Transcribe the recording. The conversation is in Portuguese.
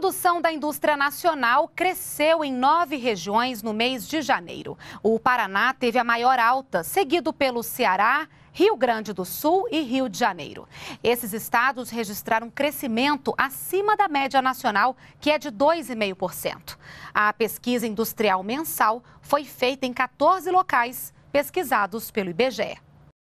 produção da indústria nacional cresceu em nove regiões no mês de janeiro. O Paraná teve a maior alta, seguido pelo Ceará, Rio Grande do Sul e Rio de Janeiro. Esses estados registraram crescimento acima da média nacional, que é de 2,5%. A pesquisa industrial mensal foi feita em 14 locais pesquisados pelo IBGE.